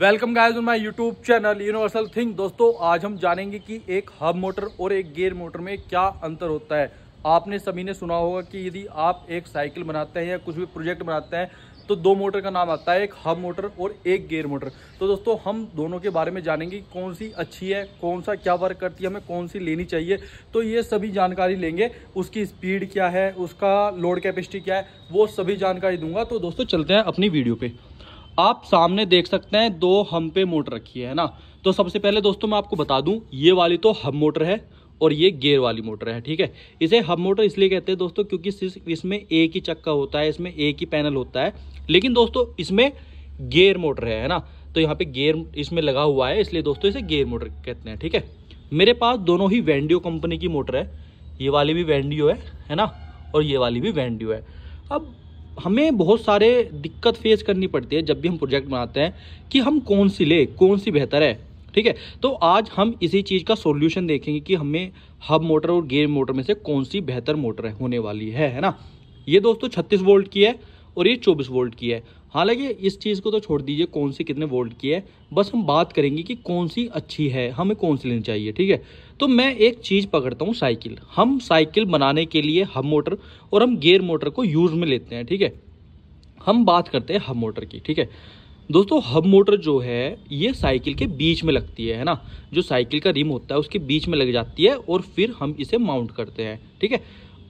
welcome guys on my YouTube channel universal thing दोस्तों आज हम जानेंगे कि एक हब मोटर और एक गेयर मोटर में क्या अंतर होता है आपने सभी ने सुना होगा कि यदि आप एक साइकिल बनाते हैं या कुछ भी प्रोजेक्ट बनाते हैं तो दो मोटर का नाम आता है एक हब मोटर और एक गेयर मोटर तो दोस्तों हम दोनों के बारे में जानेंगे कौन सी अच्छी है कौन सा क्या वर्क करती है हमें कौन सी लेनी चाहिए तो ये सभी जानकारी लेंगे उसकी स्पीड क्या है उसका लोड कैपेसिटी क्या है वो सभी जानकारी दूंगा तो दोस्तों चलते हैं अपनी वीडियो पर आप सामने देख सकते हैं दो हम पे मोटर रखी है ना तो सबसे पहले दोस्तों मैं आपको बता दूं ये वाली तो हम मोटर है और ये गेयर वाली मोटर है ठीक है इसे हम मोटर इसलिए कहते हैं दोस्तों क्योंकि इसमें एक ही चक्का होता है इसमें एक ही पैनल होता है लेकिन दोस्तों इसमें गेयर मोटर है ना तो यहाँ पे गेयर इसमें लगा हुआ है इसलिए दोस्तों इसे गेयर मोटर कहते हैं ठीक है मेरे पास दोनों ही वेंडियो कंपनी की मोटर है ये वाली भी वेंडियो है है ना और ये वाली भी वेंडियो है अब हमें बहुत सारे दिक्कत फेस करनी पड़ती है जब भी हम प्रोजेक्ट बनाते हैं कि हम कौन सी ले कौन सी बेहतर है ठीक है तो आज हम इसी चीज़ का सॉल्यूशन देखेंगे कि हमें हब मोटर और गेयर मोटर में से कौन सी बेहतर मोटर होने वाली है है ना ये दोस्तों छत्तीस वोल्ट की है और ये चौबीस वोल्ट की है हालांकि इस चीज़ को तो छोड़ दीजिए कौन सी कितने वोल्ट की है बस हम बात करेंगे कि कौन सी अच्छी है हमें कौन सी लेनी चाहिए ठीक है तो मैं एक चीज़ पकड़ता हूँ साइकिल हम साइकिल बनाने के लिए हम मोटर और हम गेयर मोटर को यूज़ में लेते हैं ठीक है हम बात करते हैं हब मोटर की ठीक है दोस्तों हब मोटर जो है ये साइकिल के बीच में लगती है है ना जो साइकिल का रिम होता है उसके बीच में लग जाती है और फिर हम इसे माउंट करते हैं ठीक है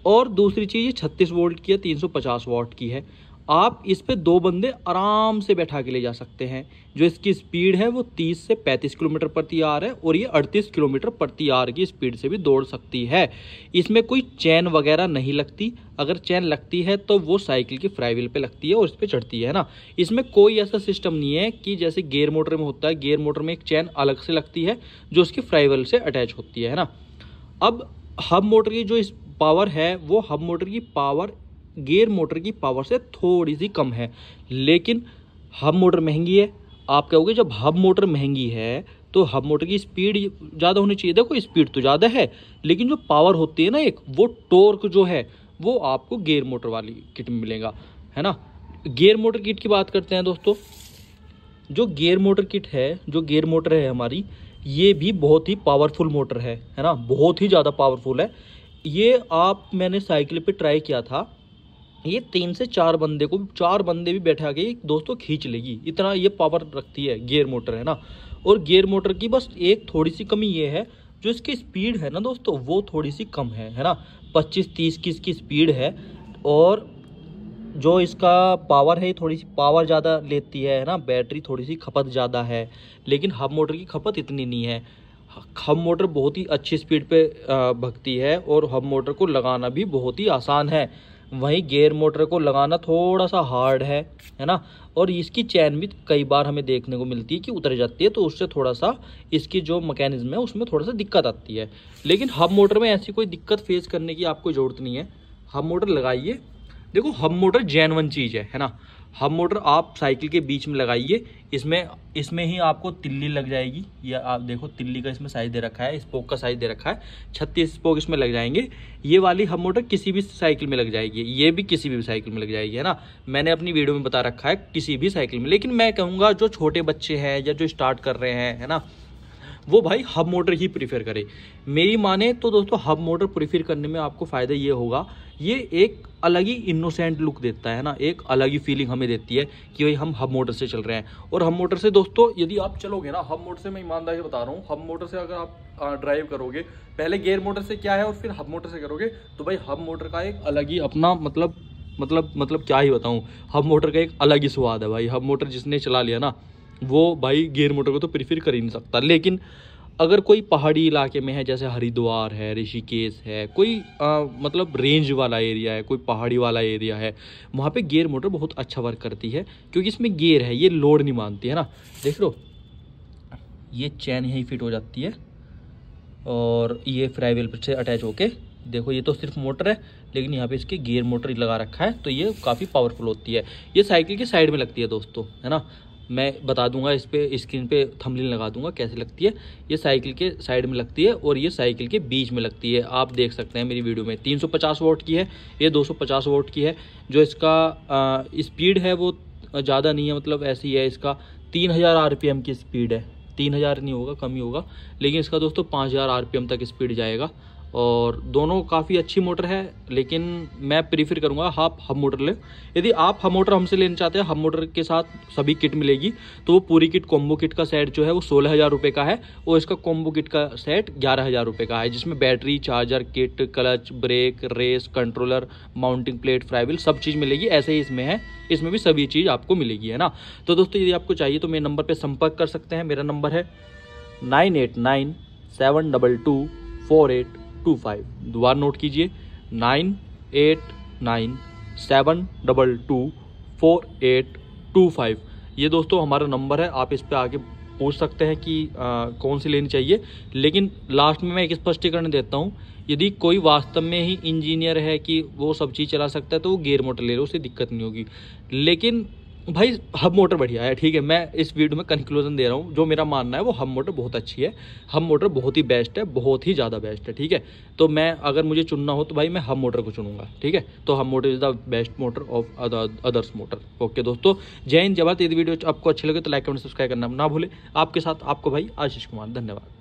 और दूसरी चीज़ ये छत्तीस वोल्ट की है तीन सौ पचास वॉट की है आप इस पर दो बंदे आराम से बैठा के ले जा सकते हैं जो इसकी स्पीड है वो 30 से 35 किलोमीटर प्रति आर है और ये 38 किलोमीटर प्रति आर की स्पीड से भी दौड़ सकती है इसमें कोई चैन वगैरह नहीं लगती अगर चैन लगती है तो वो साइकिल की फ्राईविल पे लगती है और इस पर चढ़ती है ना इसमें कोई ऐसा सिस्टम नहीं है कि जैसे गेयर मोटर में होता है गेयर मोटर में एक चैन अलग से लगती है जो उसकी फ्राईविल से अटैच होती है ना अब हब मोटर की जो इस पावर है वो हब मोटर की पावर गेयर मोटर की पावर से थोड़ी सी कम है लेकिन हब मोटर महंगी है आप कहोगे जब हब मोटर महंगी है तो हब मोटर की स्पीड ज़्यादा होनी चाहिए देखो स्पीड तो ज़्यादा है लेकिन जो पावर होती है ना एक वो टोर्क जो है वो आपको गेयर मोटर वाली किट में मिलेगा है ना गेयर मोटर किट की बात करते हैं दोस्तों जो गेयर मोटर किट है जो गेयर मोटर है हमारी ये भी बहुत ही पावरफुल मोटर है है ना बहुत ही ज़्यादा पावरफुल है ये आप मैंने साइकिल पे ट्राई किया था ये तीन से चार बंदे को चार बंदे भी बैठा के दोस्तों खींच लेगी इतना ये पावर रखती है गेयर मोटर है ना और गेयर मोटर की बस एक थोड़ी सी कमी ये है जो इसकी स्पीड है ना दोस्तों वो थोड़ी सी कम है है ना 25-30 की इसकी स्पीड है और जो इसका पावर है थोड़ी सी पावर ज़्यादा लेती है है ना बैटरी थोड़ी सी खपत ज़्यादा है लेकिन हब मोटर की खपत इतनी नहीं है हब मोटर बहुत ही अच्छी स्पीड पे भगती है और हब मोटर को लगाना भी बहुत ही आसान है वहीं गेयर मोटर को लगाना थोड़ा सा हार्ड है है ना और इसकी चैन भी कई बार हमें देखने को मिलती है कि उतर जाती है तो उससे थोड़ा सा इसकी जो मैकेनिज्म है उसमें थोड़ा सा दिक्कत आती है लेकिन हब मोटर में ऐसी कोई दिक्कत फेस करने की आपको ज़रूरत नहीं है हब मोटर लगाइए देखो हब मोटर जैनवन चीज़ है है ना हब मोटर आप साइकिल के बीच में लगाइए इसमें इसमें ही आपको तिल्ली लग जाएगी या आप देखो तिल्ली का इसमें साइज दे रखा है स्पोक का साइज दे रखा है छत्तीस स्पोक इसमें लग जाएंगे ये वाली हब मोटर किसी भी साइकिल में लग जाएगी ये भी किसी भी साइकिल में लग जाएगी है ना मैंने अपनी वीडियो में बता रखा है किसी भी साइकिल में लेकिन मैं कहूँगा जो छोटे बच्चे हैं या जो स्टार्ट कर रहे हैं है ना वो भाई हब मोटर ही प्रीफर करे मेरी माने तो दोस्तों हब मोटर प्रीफर करने में आपको फ़ायदा ये होगा ये एक अलग ही इनोसेंट लुक देता है ना एक अलग ही फीलिंग हमें देती है कि भाई हम हब मोटर से चल रहे हैं और हम मोटर से दोस्तों यदि आप चलोगे ना हब मोटर से मैं ईमानदारी बता रहा हूँ हब मोटर से अगर आप ड्राइव करोगे पहले गेयर मोटर से क्या है और फिर हब मोटर से करोगे तो भाई हब मोटर का एक अलग ही अपना मतलब मतलब मतलब क्या ही बताऊँ हब मोटर का एक अलग ही स्वाद है भाई हब मोटर जिसने चला लिया ना वो भाई गेयर मोटर को तो प्रीफर कर ही नहीं सकता लेकिन अगर कोई पहाड़ी इलाके में है जैसे हरिद्वार है ऋषिकेश है कोई आ, मतलब रेंज वाला एरिया है कोई पहाड़ी वाला एरिया है वहाँ पे गियर मोटर बहुत अच्छा वर्क करती है क्योंकि इसमें गियर है ये लोड नहीं मानती है ना देख लो ये चैन यहीं फिट हो जाती है और ये फ्राईवेल पर से अटैच होके देखो ये तो सिर्फ मोटर है लेकिन यहाँ पे इसके गियर मोटर लगा रखा है तो ये काफ़ी पावरफुल होती है ये साइकिल की साइड में लगती है दोस्तों है ना मैं बता दूंगा इस पर स्क्रीन पे थंबनेल लगा दूंगा कैसे लगती है ये साइकिल के साइड में लगती है और ये साइकिल के बीच में लगती है आप देख सकते हैं मेरी वीडियो में 350 वोट की है ये 250 वोट की है जो इसका स्पीड इस है वो ज़्यादा नहीं है मतलब ऐसे ही है इसका 3000 हज़ार की स्पीड है 3000 नहीं होगा कम ही होगा लेकिन इसका दोस्तों 5000 हज़ार तक स्पीड जाएगा और दोनों काफ़ी अच्छी मोटर है लेकिन मैं प्रीफर करूँगा हाफ हब मोटर ले यदि आप हब मोटर हमसे लेना चाहते हैं हब मोटर के साथ सभी किट मिलेगी तो वो पूरी किट कॉम्बो किट का सेट जो है वो सोलह हज़ार रुपये का है और इसका कॉम्बो किट का सेट ग्यारह हज़ार रुपये का है जिसमें battery charger kit clutch brake race controller mounting plate freewheel सब चीज़ मिलेगी ऐसे ही इसमें है इसमें भी सभी चीज़ आपको मिलेगी है ना तो दोस्तों यदि आपको चाहिए तो मेरे नंबर पर संपर्क कर सकते हैं मेरा नंबर है nine eight nine seven double two four eight two five दोबारा नोट कीजिए nine eight nine seven double two four eight two five ये दोस्तों हमारा नंबर है आप इस पर आगे पूछ सकते हैं कि आ, कौन सी लेनी चाहिए लेकिन लास्ट में मैं एक स्पष्टीकरण देता हूँ यदि कोई वास्तव में ही इंजीनियर है कि वो सब चीज़ चला सकता है तो वो गेयर मोटर ले लो उससे दिक्कत नहीं होगी लेकिन भाई हब मोटर बढ़िया है ठीक है मैं इस वीडियो में कंक्लूजन दे रहा हूँ जो मेरा मानना है वो हब मोटर बहुत अच्छी है हब मोटर बहुत ही बेस्ट है बहुत ही ज़्यादा बेस्ट है ठीक है तो मैं अगर मुझे चुनना हो तो भाई मैं हब मोटर को चुनूंगा ठीक है तो hub motor is the best motor of others motor okay दोस्तों जय हिंद जवाब यदि वीडियो आपको अच्छी लगे तो लाइक कमेंट सब्सक्राइब करना ना भूले आपके साथ आपको भाई आशीष कुमार धन्यवाद